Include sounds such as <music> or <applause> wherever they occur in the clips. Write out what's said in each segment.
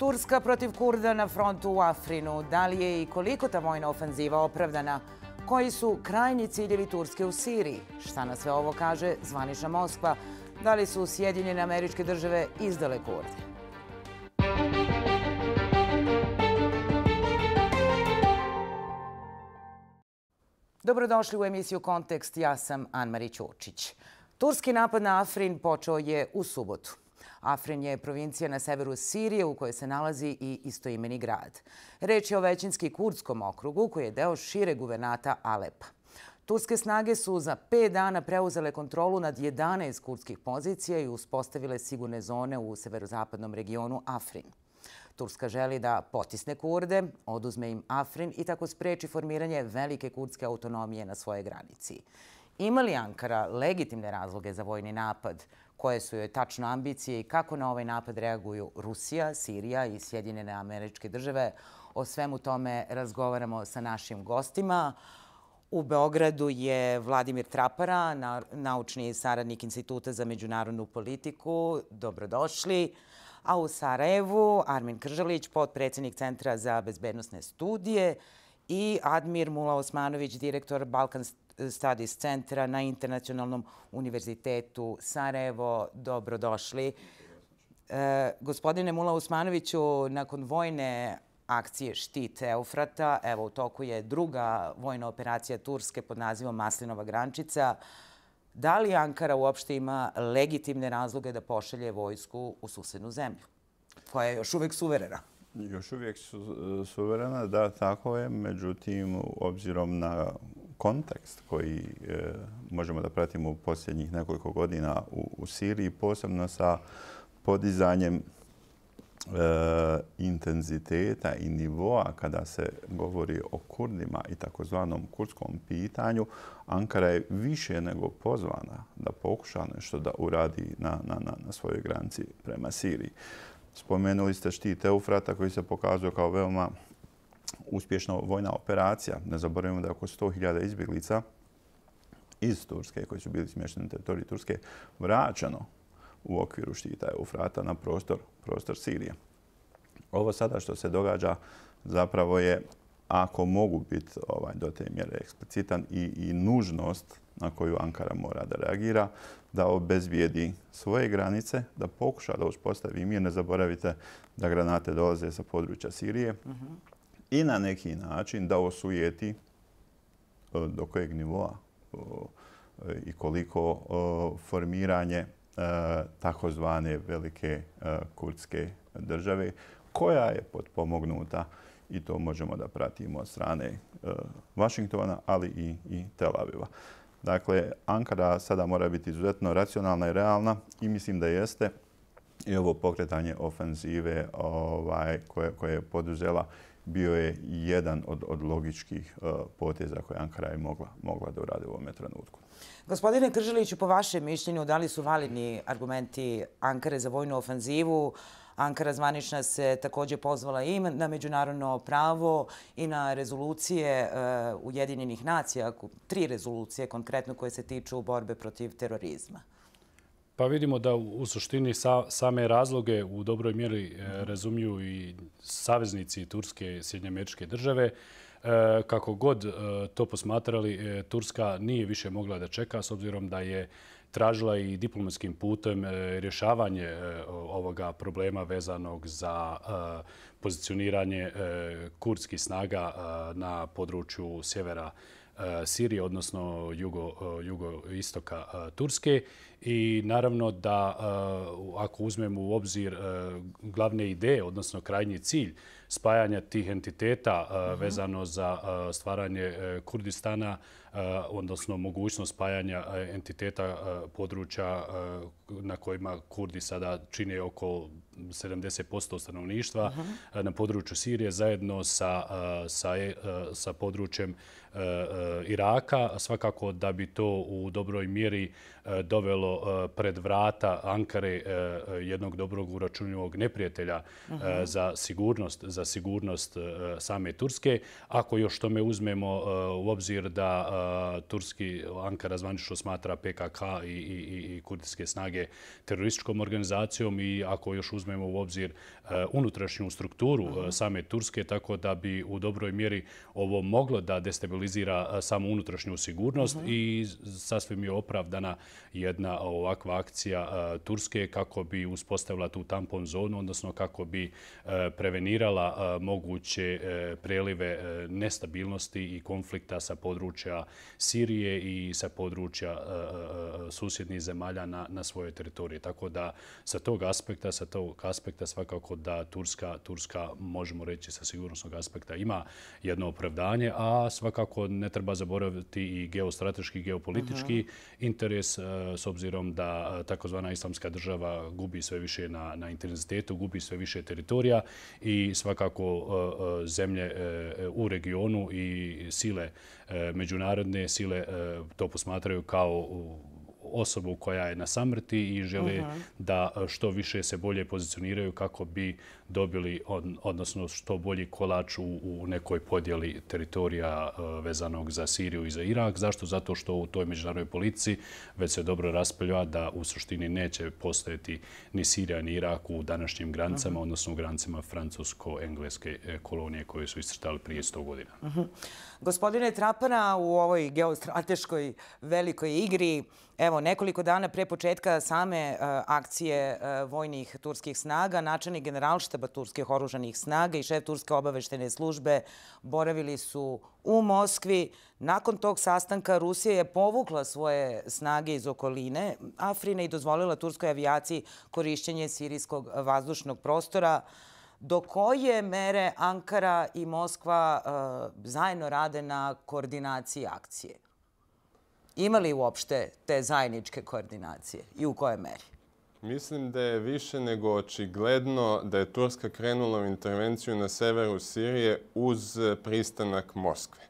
Turska protiv Kurda na frontu u Afrinu. Da li je i koliko ta vojna ofenziva opravdana? Koji su krajni ciljevi Turske u Siriji? Šta na sve ovo kaže zvaniša Moskva? Da li su Sjedinjene američke države izdale Kurde? Dobrodošli u emisiju Kontekst. Ja sam Anmarić Učić. Turski napad na Afrin počeo je u subotu. Afrin je provincija na severu Sirije u kojoj se nalazi i istoimeni grad. Reč je o većinski kurdskom okrugu koji je deo šire guvernata Alepa. Turske snage su za pet dana preuzele kontrolu nad 11 kurdskih pozicija i uspostavile sigurne zone u severozapadnom regionu Afrin. Turska želi da potisne kurde, oduzme im Afrin i tako spreči formiranje velike kurdske autonomije na svoje granici. Ima li Ankara legitimne razloge za vojni napad? koje su joj tačno ambicije i kako na ovaj napad reaguju Rusija, Sirija i Sjedinjene američke države. O svemu tome razgovaramo sa našim gostima. U Beogradu je Vladimir Trapara, naučni saradnik Instituta za međunarodnu politiku. Dobrodošli. A u Sarajevu Armin Kržalić, podpredsednik Centra za bezbednostne studije i Admir Mula Osmanović, direktor Balkan Studies Centra na Internacionalnom univerzitetu Sarajevo. Dobrodošli. E, gospodine Mula Usmanoviću, nakon vojne akcije Štit Eufrata, evo u toku je druga vojna operacija Turske pod nazivom Maslinova grančica. Da li Ankara uopšte ima legitimne razloge da pošalje vojsku u susednu zemlju, koja je još uvijek suverena? Još uvijek e, suverena, da, tako je. Međutim, obzirom na kontekst koji e, možemo da pratimo u posljednjih nekoliko godina u, Siriji, posebno sa podizanjem e, intenziteta i nivoa kada se govori o kurdima i takozvanom kurdskom pitanju, Ankara je više nego pozvana da pokuša nešto da uradi na, na, na, na svojoj granici prema Siriji. Spomenuli ste štite Eufrata koji se pokazuje kao veoma uspješna vojna operacija. Ne zaboravimo da je oko 100.000 izbjeglica iz Turske, koji su bili smješteni na teritoriji Turske, vraćano u okviru štita Eufrata na prostor, prostor Sirije. Ovo sada što se događa zapravo je, ako mogu biti ovaj, do te mjere eksplicitan, i, i nužnost na koju Ankara mora da reagira, da obezvijedi svoje granice, da pokuša da uspostavi mir. Ne zaboravite da granate dolaze sa područja Sirije. Mm -hmm i na neki način da osujeti e, do kojeg nivoa e, i koliko formiranje e, takozvane velike kurdske države koja je potpomognuta i to možemo da pratimo od strane Vašingtona, ali i Tel Aviva. Dakle, Ankara sada mora biti izuzetno racionalna i realna i mislim da jeste i ovo pokretanje ofenzive ovaj, koje je poduzela bio je jedan od, od logičkih uh, poteza koje Ankara je mogla, mogla da urade u ovom trenutku. Gospodine Kržiliću, po vašem mišljenju, da li su validni argumenti Ankare za vojnu ofanzivu? Ankara zvanična se također pozvala i na međunarodno pravo i na rezolucije uh, Ujedinjenih nacija, tri rezolucije konkretno koje se tiču borbe protiv terorizma. Pa vidimo da u suštini same razloge u dobroj mjeri e, razumiju i saveznici Turske i Sjednjameričke države. E, kako god e, to posmatrali, Turska nije više mogla da čeka s obzirom da je tražila i diplomatskim putem rješavanje ovoga problema vezanog za pozicioniranje kurdskih snaga na području sjevera Sirije, odnosno jugoistoka Turske i naravno da e, ako uzmemo u obzir e, glavne ideje, odnosno krajnji cilj spajanja tih entiteta e, mhm. vezano za stvaranje Kurdistana, odnosno mogućnost spajanja entiteta područja na kojima Kurdi sada čine oko 70% stanovništva mhm. na području Sirije zajedno sa područjem Iraka. Svakako da bi to u dobroj mjeri dovelo E, pred vrata Ankare e, jednog dobrog uračunljivog neprijatelja e, za sigurnost za sigurnost same Turske. Ako još tome uzmemo u obzir da Turski Ankara zvanično smatra PKK i kurdijske snage terorističkom organizacijom i ako još uzmemo u obzir Eh, unutrašnju strukturu eh, same Turske, tako da bi u dobroj mjeri ovo moglo da destabilizira eh, samo unutrašnju sigurnost i sasvim je opravdana jedna ovakva akcija Turske kako bi uspostavila tu tampon zonu, odnosno kako bi prevenirala moguće prelive nestabilnosti i konflikta sa područja Sirije i sa područja susjednih zemalja na svojoj teritoriji. Tako da sa tog aspekta, sa tog aspekta svakako da Turska, Turska možemo reći sa sigurnosnog aspekta, ima jedno opravdanje, a svakako ne treba zaboraviti i geostrateški, geopolitički uh mhm. -huh. interes e, s obzirom da e, takozvana islamska država gubi sve više na, na intenzitetu, gubi sve više teritorija i svakako e, zemlje u regionu i sile međunarodne sile to posmatraju kao osobu koja je na samrti i žele mhm. da što više se bolje pozicioniraju kako bi dobili odnosno što bolji kolač u, nekoj podjeli teritorija e, vezanog za Siriju i za Irak. Zašto? Zato što u toj međunarodnoj policiji već se dobro raspeljava da u suštini neće postojati ni Sirija ni Irak u današnjim granicama, mhm. odnosno u granicama francusko-engleske e, kolonije koje su istrtali prije 100 godina. Mhm. Gospodine Trapana, u ovoj geostrateškoj velikoj igri, evo nekoliko dana pre početka same e, akcije e, vojnih turskih snaga, načelnik generalštaba turskih oruženih snaga i šef Turske obaveštene službe boravili su u Moskvi. Nakon tog sastanka Rusija je povukla svoje snage iz okoline Afrine i dozvolila turskoj avijaciji korišćenje sirijskog vazdušnog prostora. Hvala do koje mere Ankara i Moskva e, zajedno rade na koordinaciji akcije? Ima li uopšte te zajedničke koordinacije i u kojoj meri? Mislim da je više nego očigledno da je Turska krenula u intervenciju na severu Sirije uz pristanak Moskve.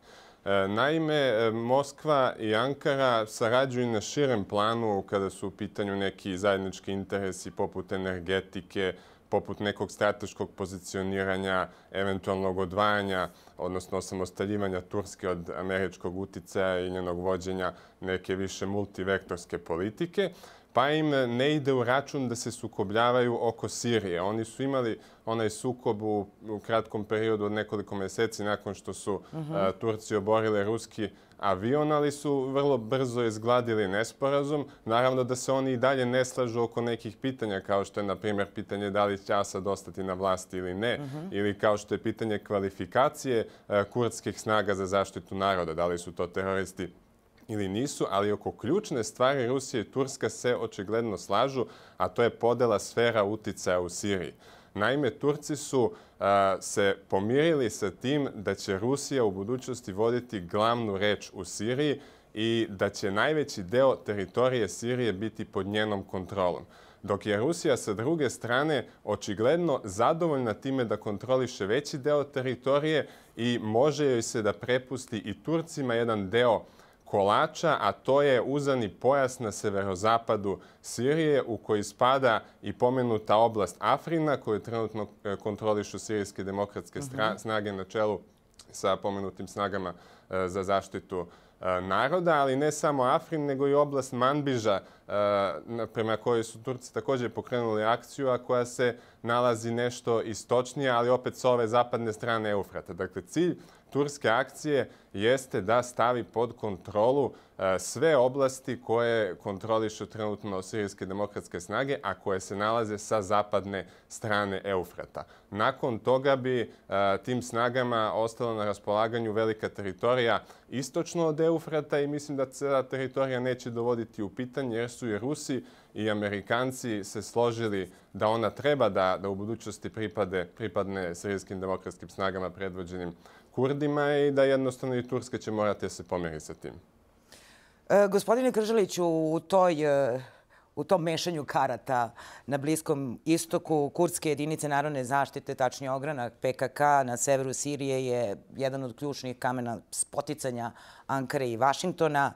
E, naime, e, Moskva i Ankara sarađuju na širem planu kada su u pitanju neki zajednički interesi poput energetike, poput nekog strateškog pozicioniranja, eventualnog odvajanja, odnosno osamostaljivanja Turske od američkog utjecaja i njenog vođenja neke više multivektorske politike pa im ne ide u račun da se sukobljavaju oko Sirije. Oni su imali onaj sukob u, kratkom periodu od nekoliko mjeseci nakon što su mhm. Turci oborile ruski avion, ali su vrlo brzo izgladili nesporazum. Naravno da se oni i dalje ne slažu oko nekih pitanja, kao što je, na primjer, pitanje da li će Asad ostati na vlasti ili ne, mhm. ili kao što je pitanje kvalifikacije kurdskih snaga za zaštitu naroda, da li su to teroristi ili nisu, ali oko ključne stvari Rusije i Turska se očigledno slažu, a to je podela sfera uticaja u Siriji. Naime, Turci su e, se pomirili sa tim da će Rusija u budućnosti voditi glavnu reč u Siriji i da će najveći deo teritorije Sirije biti pod njenom kontrolom. Dok je Rusija sa druge strane očigledno zadovoljna time da kontroliše veći deo teritorije i može joj se da prepusti i Turcima jedan deo uh, kolača, a to je uzani pojas na severozapadu Sirije u koji spada i pomenuta oblast Afrina koju trenutno e, kontrolišu sirijske demokratske mhm. snage na čelu sa pomenutim snagama e, za zaštitu e, naroda, ali ne samo Afrin, nego i oblast Manbiža Eh, prema kojoj su Turci također pokrenuli akciju, a koja se nalazi nešto istočnije, ali opet s ove zapadne strane Eufrata. Dakle, cilj turske akcije jeste da stavi pod kontrolu eh, sve oblasti koje kontrolišu trenutno sirijske demokratske snage, a koje se nalaze sa zapadne strane Eufrata. Nakon toga bi eh, tim snagama ostalo na raspolaganju velika teritorija istočno od Eufrata i mislim da se ta teritorija neće dovoditi u pitanje jer su su i Rusi i Amerikanci se složili da ona treba da, da u budućnosti pripade, pripadne sirijskim demokratskim snagama predvođenim Kurdima i da jednostavno i Turska će morati da se pomeri sa tim. E, gospodine Krželić, u, toj, e, u tom mešanju karata na Bliskom istoku, kurdske jedinice narodne zaštite, tačni ogranak PKK na severu Sirije je jedan od ključnih kamena spoticanja Ankare i Vašingtona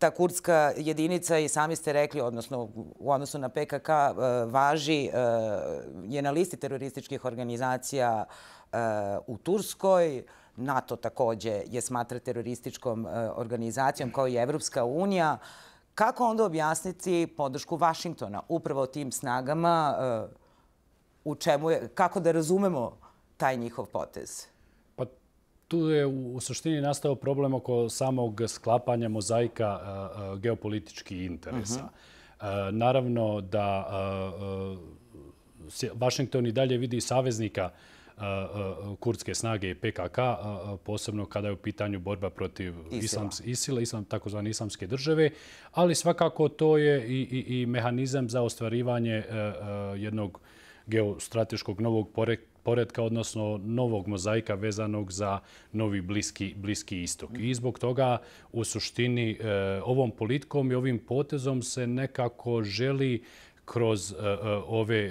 ta kurdska jedinica, i sami ste rekli, odnosno u odnosu na PKK, e, važi, e, je na listi terorističkih organizacija e, u Turskoj. NATO također je smatra terorističkom organizacijom kao i Evropska unija. Kako onda objasniti podršku Vašingtona upravo tim snagama? Kako da razumemo taj njihov potez? tu je u suštini nastao problem oko samog sklapanja mozaika geopolitičkih interesa. Mhm. Naravno da Washington i dalje vidi saveznika kurdske snage i PKK, posebno kada je u pitanju borba protiv ISIL-a, islam, takozvane islamske države, ali svakako to je i, i, i mehanizam za ostvarivanje e, e, jednog geostrateškog novog poreka poredka, odnosno novog mozaika vezanog za novi bliski, bliski istok. I zbog toga u suštini e, ovom politikom i ovim potezom se nekako želi kroz e, e, ove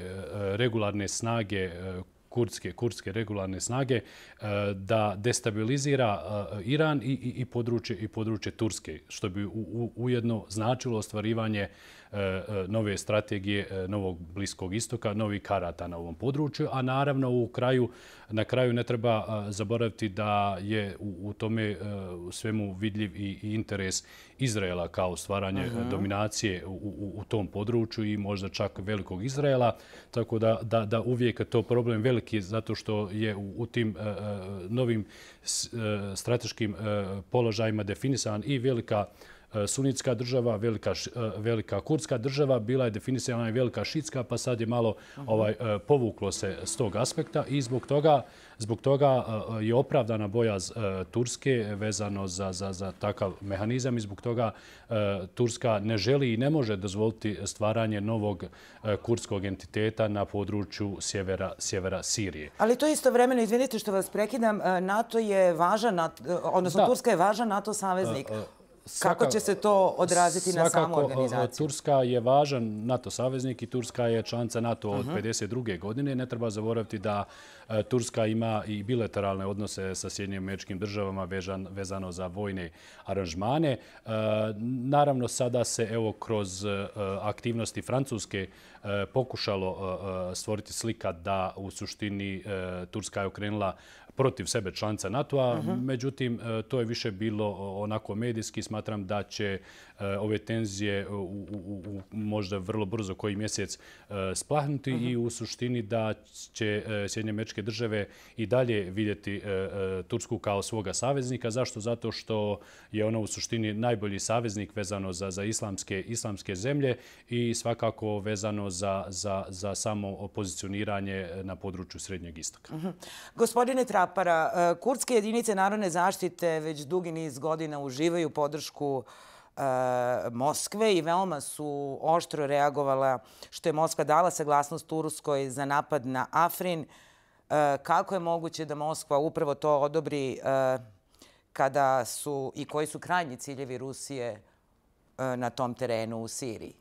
regularne snage kurdske, kurdske regularne snage, da destabilizira Iran i, i, područje, i područje Turske, što bi ujedno značilo ostvarivanje E, e, nove strategije e, novog Bliskog istoka, novi karata na ovom području, a naravno u kraju, na kraju ne treba zaboraviti da je u tome svemu vidljiv i interes Izraela kao stvaranje dominacije u, tom području i možda čak velikog Izraela, tako da, da, da uvijek to problem veliki zato što je u, u tim novim strateškim položajima definisan i velika Eh, sunnitska država, velika, eh, velika kurdska država, bila je definisana i velika šitska, pa sad je malo mhm. ovaj, eh, povuklo se s tog aspekta i zbog toga, zbog toga je opravdana boja Turske vezano za, za, za takav mehanizam i zbog toga Turska ne želi i ne može dozvoliti stvaranje novog kurdskog entiteta na području sjevera, sjevera Sirije. Ali to je isto vremeno, izvinite što vas prekidam, NATO je važan, odnosno Turska je važan NATO saveznik. Kako će se to odraziti na samu organizaciju? Svakako, e, e, Turska je važan NATO saveznik i Turska je članca NATO od 1952. Mhm. godine. Ne treba zaboraviti da e, Turska ima i bilateralne odnose sa Sjedinjim američkim državama vezano za vojne aranžmane. Naravno, sada se kroz aktivnosti Francuske pokušalo stvoriti slika da u suštini Turska je okrenula protiv sebe članca NATO-a. Mhm. Međutim, e, to je više bilo onako medijski. Smatram da će e, ove tenzije u, možda vrlo brzo koji mjesec e, splahnuti mhm. i u suštini da će Sjedinje američke države i dalje vidjeti Tursku kao svoga saveznika. Zašto? Zato što je ona u suštini najbolji saveznik vezano za, za islamske, islamske zemlje i svakako vezano za, za, za samo opozicioniranje na području Srednjeg istoka. Mhm. Gospodine Trapo, Kapara. E, kurdske jedinice narodne zaštite već dugi niz godina uživaju podršku e, Moskve i veoma su oštro reagovala što je Moskva dala saglasnost Turskoj za napad na Afrin. E, kako je moguće da Moskva upravo to odobri kada su i koji su krajnji ciljevi Rusije na tom terenu u Siriji?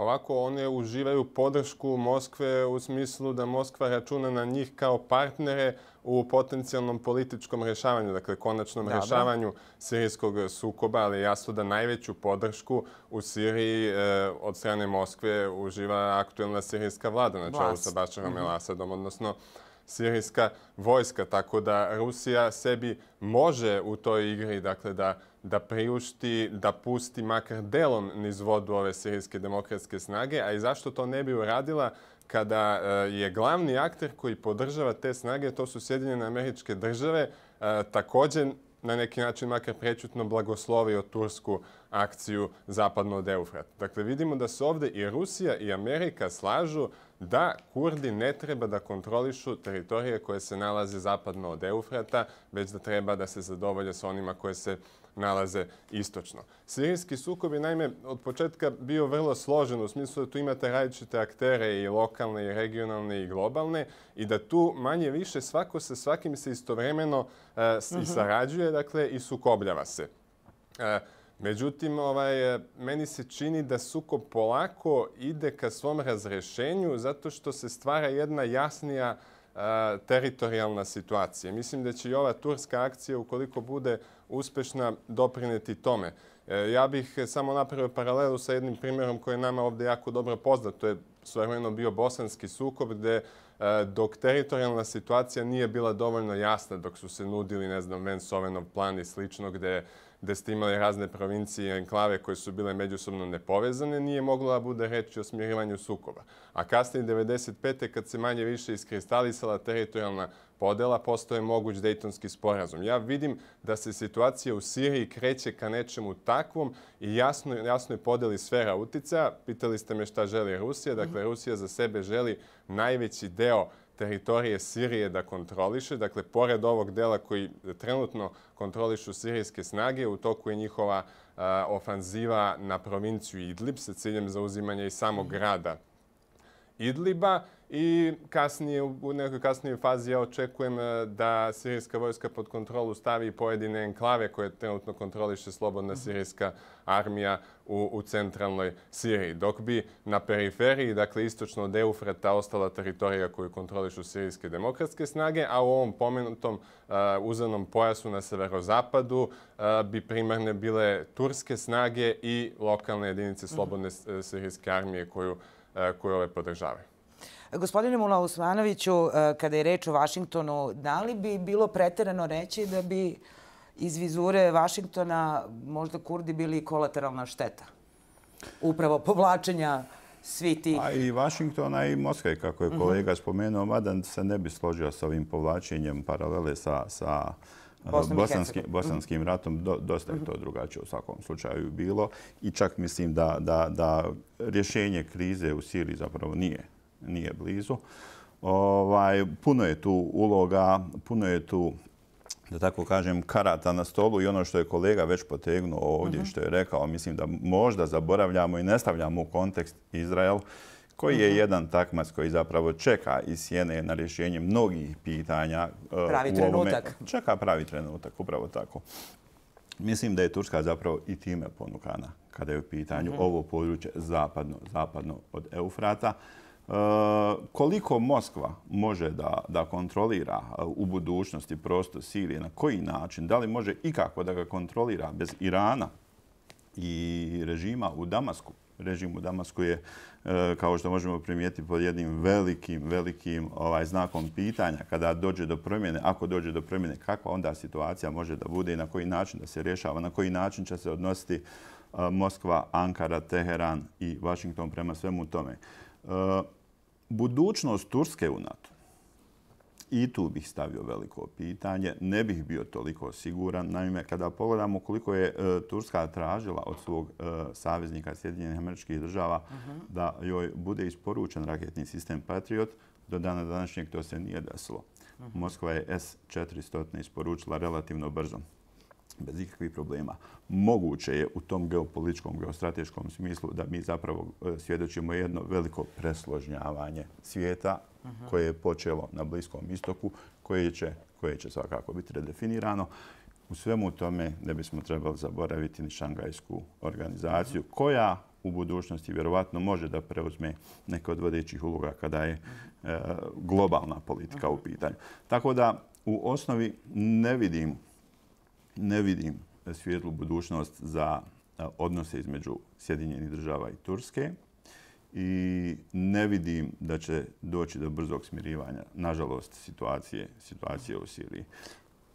Ovako, one uživaju podršku Moskve u smislu da Moskva računa na njih kao partnere u potencijalnom političkom rješavanju, dakle konačnom rješavanju sirijskog sukoba, ali jasno da najveću podršku u Siriji eh, od strane Moskve uživa aktuelna sirijska vlada na čelu sa Bačarom mm -hmm. Asadom, odnosno sirijska vojska. Tako da Rusija sebi može u toj igri dakle, da, da priušti, da pusti makar delom niz vodu ove sirijske demokratske snage. A i zašto to ne bi uradila? kada eh, je glavni akter koji podržava te snage, to su Sjedinjene američke države, eh, također na neki način makar prečutno blagoslovio tursku akciju zapadno od Eufrata. Dakle, vidimo da se ovdje i Rusija i Amerika slažu da kurdi ne treba da kontrolišu teritorije koje se nalaze zapadno od Eufrata, već da treba da se zadovolja sa onima koje se nalaze istočno. Sirijski sukob je naime od početka bio vrlo složen u smislu da tu imate različite aktere i lokalne i regionalne i globalne i da tu manje više svako sa svakim se istovremeno eh, i mhm. sarađuje dakle, i sukobljava se. Uh, Međutim, ovaj, e, meni se čini da suko polako ide ka svom razrešenju zato što se stvara jedna jasnija e, teritorijalna situacija. Mislim da će i ova turska akcija, ukoliko bude uspešna, doprineti tome. E, ja bih samo napravio paralelu sa jednim primjerom koji je nama ovdje jako dobro poznat. To je svojeno bio bosanski sukob gdje dok teritorijalna situacija nije bila dovoljno jasna, dok su se nudili, ne znam, Vensovenov plan i slično, gdje gde ste imali razne provincije i enklave koje su bile međusobno nepovezane, nije moglo da bude reći o smirivanju sukoba. A kasnije 1995. kad se manje više iskristalisala teritorijalna podela, postoje moguć dejtonski sporazum. Ja vidim da se situacija u Siriji kreće ka nečemu takvom i jasno, jasno je podeli sfera utica. Pitali ste me šta želi Rusija. Dakle, mhm. Rusija za sebe želi najveći deo teritorije Sirije da kontroliše. Dakle, pored ovog dela koji trenutno kontrolišu sirijske snage, u toku je njihova ofanziva na provinciju Idlib sa ciljem zauzimanja i samog mhm. grada Idliba i kasnije, u nekoj kasnijoj fazi ja očekujem e, da sirijska vojska pod kontrolu stavi pojedine enklave koje trenutno kontroliše slobodna mhm. sirijska armija u, u centralnoj Siriji. Dok bi na periferiji, dakle istočno od Eufrata, ostala teritorija koju kontrolišu sirijske demokratske snage, a u ovom pomenutom uh, uzanom pojasu na severozapadu uh, bi primarne bile turske snage i lokalne jedinice mhm. slobodne sirijske armije koju kontrolišu E, koje ove podržavaju. Gospodine Mula Usmanoviću, e, kada je reč o Vašingtonu, da li bi bilo preterano reći da bi iz vizure Vašingtona možda kurdi bili kolateralna šteta? Upravo povlačenja svi ti... A pa i Vašingtona i Moskve, kako je mhm. kolega spomenuo, mada se ne bi složio sa ovim povlačenjem paralele sa, sa Bosanski, mhm. bosanskim ratom, dosta je mhm. to drugačije u svakom slučaju bilo. I čak mislim da, da, da rješenje krize u Siriji zapravo nije, nije blizu. Ovaj, puno je tu uloga, puno je tu da tako kažem, karata na stolu i ono što je kolega već potegnuo ovdje, mhm. što je rekao, mislim da možda zaboravljamo i ne stavljamo u kontekst Izrael, koji je mhm. jedan takmac koji zapravo čeka i sjene na rješenje mnogih pitanja. Eh, pravi trenutak. Čeka pravi trenutak, upravo tako. Mislim da je Turska zapravo i time ponukana kada je u pitanju mhm. ovo područje zapadno od Eufrata. Eh, koliko Moskva može da kontrolira eh, u budućnosti prosto Sirije, na koji način, da li može ikako da ga kontrolira bez Irana i režima u Damasku, režim u Damasku je, e, kao što možemo primijetiti, pod jednim velikim, velikim ovaj, znakom pitanja kada dođe do promjene, ako dođe do promjene, kakva onda situacija može da bude i na koji način da se rješava, na koji način će se odnositi e, Moskva, Ankara, Teheran i Washington prema svemu tome. E, budućnost Turske u NATO I tu bih stavio veliko pitanje. Ne bih bio toliko siguran. Naime, kada pogledamo koliko je e, Turska tražila od svog e, saveznika Sjedinjenih američkih država mhm. da joj bude isporučen raketni sistem Patriot, do dana današnjeg to se nije desilo. Mhm. Moskva je S-400 isporučila relativno brzo bez ikakvih problema. Moguće je u tom geopolitičkom, geostrateškom smislu da mi zapravo e, svjedočimo jedno veliko presložnjavanje svijeta koje je počelo na Bliskom istoku, koje će svakako biti redefinirano. U svemu tome ne bismo trebali zaboraviti ni šangajsku organizaciju koja u budućnosti vjerovatno može da preuzme neke od vodećih uloga kada je e, globalna politika u pitanju. Tako da u osnovi ne vidim ne vidim svijetlu budućnost za e, odnose između Sjedinjenih država i Turske i ne vidim da će doći do brzog smirivanja, nažalost, situacije, situacije u Siriji.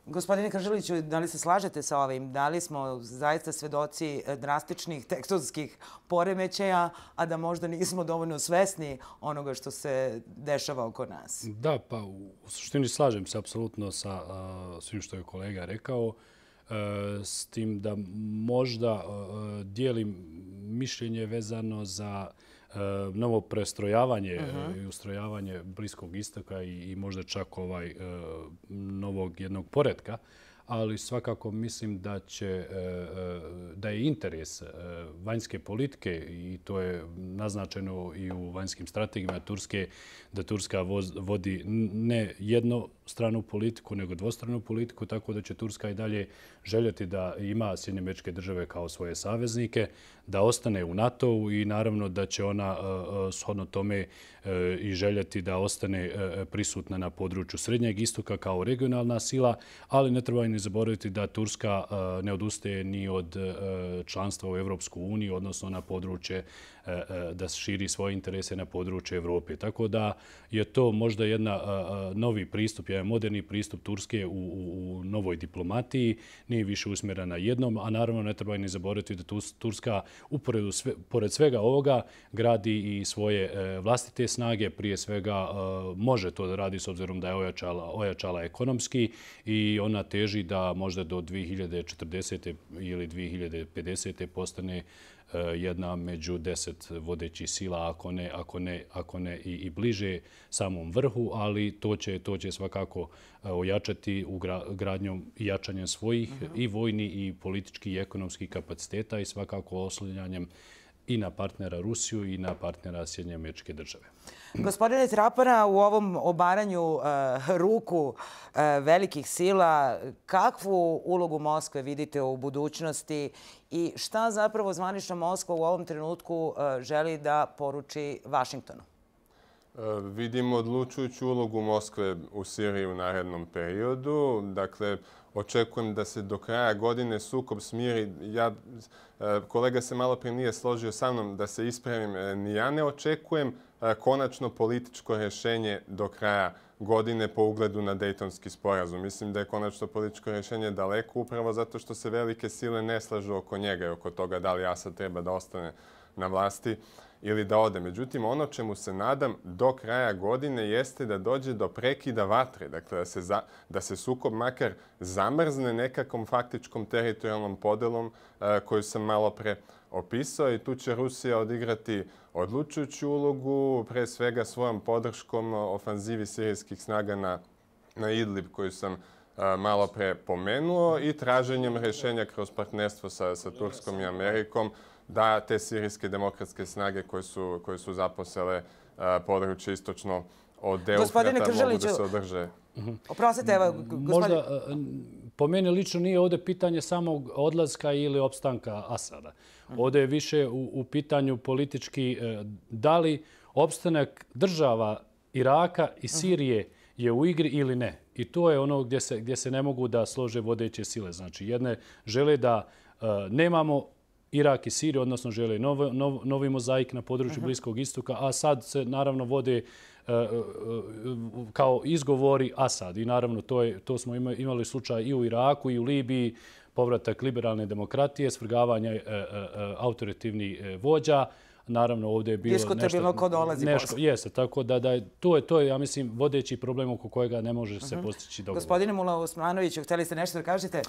Gospodine Kržiliću, da li se slažete sa ovim? Da li smo zaista svedoci e, drastičnih tektonskih poremećaja, a da možda nismo dovoljno svesni onoga što se dešava oko nas? Da, pa u suštini slažem se apsolutno sa a, svim što je kolega rekao. Eh, s tim da možda eh, dijelim mišljenje vezano za eh, novo prestrojavanje mhm. i ustrojavanje bliskog istoka i možda čak ovaj novog jednog poredka ali svakako mislim da, će, e, e, da je interes e, vanjske politike, i to je naznačeno i u vanjskim strategijama Turske, da Turska vodi ne jedno stranu politiku, nego dvostranu politiku, tako da će Turska i dalje željeti da ima Sjedinjemečke države kao svoje saveznike, da ostane u nato -u i naravno da će ona shodno tome i željeti da ostane prisutna na području Srednjeg istoka kao regionalna sila, ali ne treba ne zaboraviti da Turska eh, ne odustaje ni od eh, članstva u Evropsku uniju, odnosno na područje eh, da širi svoje interese na područje Evrope. Tako da je to možda jedna novi pristup, jedan moderni pristup Turske u novoj diplomatiji, nije više usmjerena na jednom, a naravno ne treba ni zaboraviti da Turska, pored svega ovoga, gradi i svoje vlastite snage, prije svega može to da radi s obzirom da je ojačala ekonomski i ona teži da možda do 2040. ili 2050. postane e, jedna među deset vodećih sila, ako ne ako ako ne, ne i i bliže samom vrhu, ali to će to će svakako e, ojačati u gradnjom i jačanjem svojih mhm. i vojni i politički i ekonomski kapaciteta i svakako oslanjanjem i na partnera Rusiju i na partnera Sjedinje američke države. Gospodine Trapana, u ovom obaranju eh, ruku eh, velikih sila, kakvu ulogu Moskve vidite u budućnosti i šta zapravo zvanična Moskva u ovom trenutku eh, želi da poruči Vašingtonu? Vidimo odlučujuću ulogu Moskve u Siriji u narednom periodu. Dakle, očekujem da se do kraja godine sukob smiri. Ja, e, kolega se malo prije nije složio sa mnom da se ispravim. E, ni ja ne očekujem e, konačno političko rješenje do kraja godine po ugledu na Dejtonski sporazum. Mislim da je konačno političko rješenje daleko upravo zato što se velike sile ne slažu oko njega i oko toga da li Asad treba da ostane na vlasti ili da ode. Međutim, ono čemu se nadam do kraja godine jeste da dođe do prekida vatre, dakle da se, za, da se sukob makar zamrzne nekakom faktičkom teritorijalnom podelom e, koju sam malo pre opisao i tu će Rusija odigrati odlučujuću ulogu, pre svega svojom podrškom ofanzivi sirijskih snaga na, na Idlib koju sam e, malo pre pomenuo i traženjem rešenja kroz partnerstvo sa, sa Turskom i Amerikom da te sirijske demokratske snage koje su, koje su zaposele uh, područje istočno od Deufrata mogu da se održe. Mhm. Oprostite, evo, gospodine... Možda, e, po mene lično nije ovdje pitanje samog odlazka ili opstanka Asada. Mhm. Ovdje je više u, u pitanju politički e, da li opstanak država Iraka i mhm. Sirije je u igri ili ne. I to je ono gdje se, gdje se ne mogu da slože vodeće sile. Znači, jedne žele da e, nemamo Irak i Sirija, odnosno žele novo, novi mozaik na području Bliskog istoka, a sad se naravno vode e, e, kao izgovori Asad. I naravno to, je, to smo imali slučaj i u Iraku i u Libiji, povratak liberalne demokratije, svrgavanje e, autoritivnih vođa. Naravno, ovdje je bilo nešto... Diskutabilno ko dolazi posao. Jeste, tako da, da to je, to ja mislim, vodeći problem oko kojega ne može se mhm. postići dogovor. Gospodine Mula Osmanoviću, htjeli ste nešto da kažete?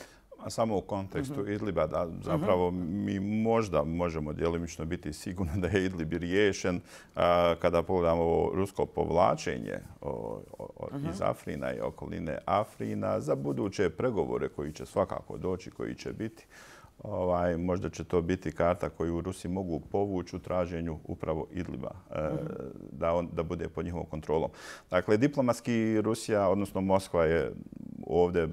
Samo u kontekstu mhm. Idliba, da mhm. zapravo mi možda možemo djelimično biti sigurni <laughs> da je Idlib riješen. Kada pogledamo ovo rusko povlačenje iz Afrina i okoline Afrina, za buduće pregovore koji će svakako doći, koji će biti, Ovaj, možda će to biti karta koju Rusi mogu povući u traženju upravo Idliba, e, mhm. da bude pod njihovom kontrolom. Dakle, diplomatski Rusija, odnosno Moskva je ovdje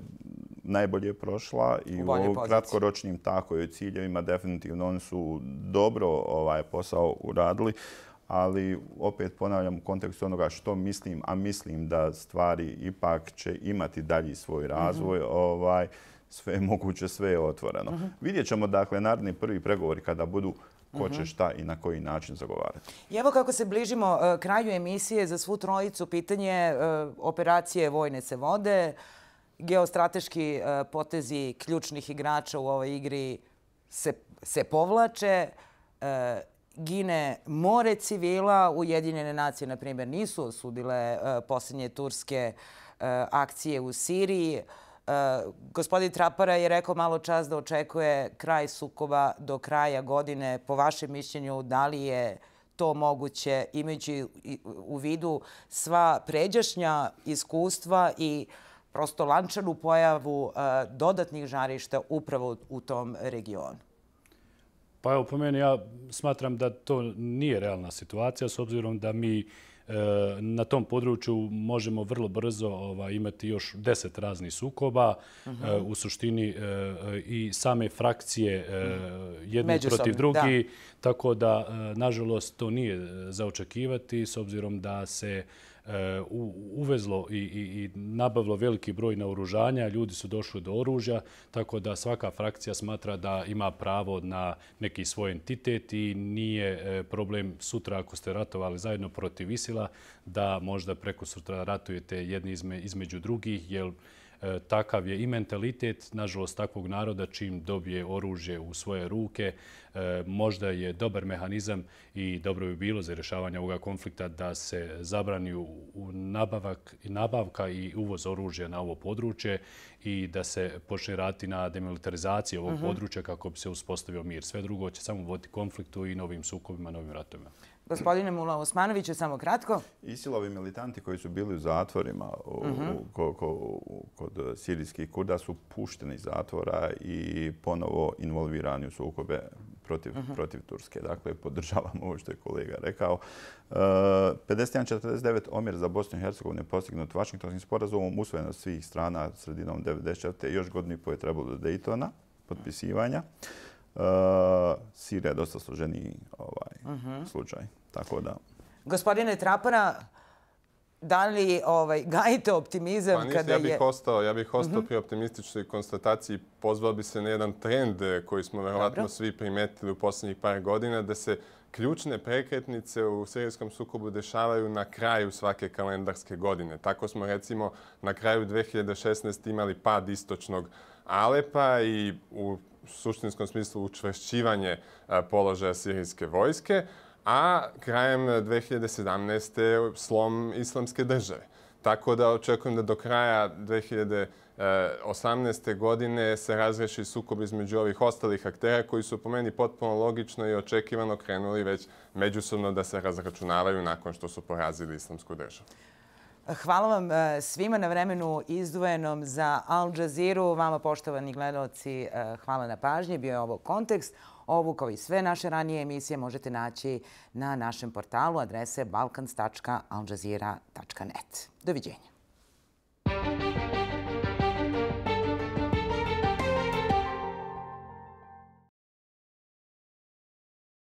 najbolje prošla i u kratkoročnim tako ciljevima definitivno oni su dobro ovaj, posao uradili, ali opet ponavljam u kontekstu onoga što mislim, a mislim da stvari ipak će imati dalji svoj mhm. razvoj, ovaj, sve je moguće, sve je otvoreno. Mhm. Vidjet ćemo, dakle, naravni prvi pregovori kada budu ko će mhm. šta i na koji način zagovarati. I evo kako se bližimo e, kraju emisije za svu trojicu, pitanje e, operacije Vojne se vode, geostrateški e, potezi ključnih igrača u ovoj igri se povlače, gine more civila, Ujedinjene nacije, na primjer, nisu osudile posljednje turske akcije u Siriji, Eh, gospodin Trapara je rekao malo čas da očekuje kraj sukova do kraja godine. Po vašem mišljenju, da li je to moguće imeći u vidu sva pređašnja iskustva i prosto lančanu pojavu eh, dodatnih žarišta upravo u tom regionu? Pa evo, po meni ja smatram da to nije realna situacija s obzirom da mi imamo E, na tom području možemo vrlo brzo ovaj, imati još deset raznih sukoba. Uh mhm. -huh. E, u suštini e, i same frakcije mhm. jedni Međusobne, protiv drugi. Da. Tako da, nažalost, to nije zaočekivati s obzirom da se uh, E, uvezlo i, i, i nabavilo veliki broj naoružanja, ljudi su došli do oružja, tako da svaka frakcija smatra da ima pravo na neki svoj entitet i nije e, problem sutra ako ste ratovali zajedno protiv Isila da možda preko sutra ratujete jedni izme, između drugih, jer E, takav je i mentalitet, nažalost, takvog naroda čim dobije oružje u svoje ruke. E, možda je dobar mehanizam i dobro bi bilo za rješavanje ovoga konflikta da se zabrani u nabavka i uvoz oružja na ovo područje i da se počne raditi na demilitarizaciji ovog mhm. područja kako bi se uspostavio mir. Sve drugo će samo voditi konfliktu i novim sukovima, novim ratovima. Gospodine Mula Osmanović, je samo kratko. Isilovi militanti koji su bili u zatvorima mhm. kod sirijskih kurda su pušteni iz zatvora i ponovo involvirani u sukobe protiv mhm. Turske. Dakle, podržavam ovo što je kolega rekao. 51-49 e, omjer za Bosnu i Hercegovini je postignut vašnjegovskim sporazumom, usvojeno svih strana sredinom 94. Još godinu i po je trebalo do Daytona, potpisivanja uh, eh, Sirija je dosta složeni ovaj, uh mhm. -huh. slučaj. Tako da. Gospodine Trapana, da li ovaj, gajite optimizam pa kada je... Ja bih je... ostao, ja bih ostao mhm. pri optimističnoj konstataciji. Pozvao bi se na jedan trend eh, koji smo verovatno svi primetili u posljednjih par godina, da se ključne prekretnice u sirijskom sukobu dešavaju na kraju svake kalendarske godine. Tako smo recimo na kraju 2016. imali pad istočnog Alepa i u u suštinskom smislu učvešćivanje e, položaja sirijske vojske, a krajem 2017. slom islamske države. Tako da očekujem da do kraja 2018. godine se razreši sukob između ovih ostalih aktera koji su po meni potpuno logično i očekivano krenuli već međusobno da se razračunavaju nakon što su porazili islamsku državu. Hvala vam e, svima na vremenu izdvojenom za Al Jazeera. Vama, poštovani gledalci, e, hvala na pažnje. Bio je ovo kontekst. Ovu, kao i sve naše ranije emisije, možete naći na našem portalu adrese balkans.aljazeera.net. Doviđenja. Thank you.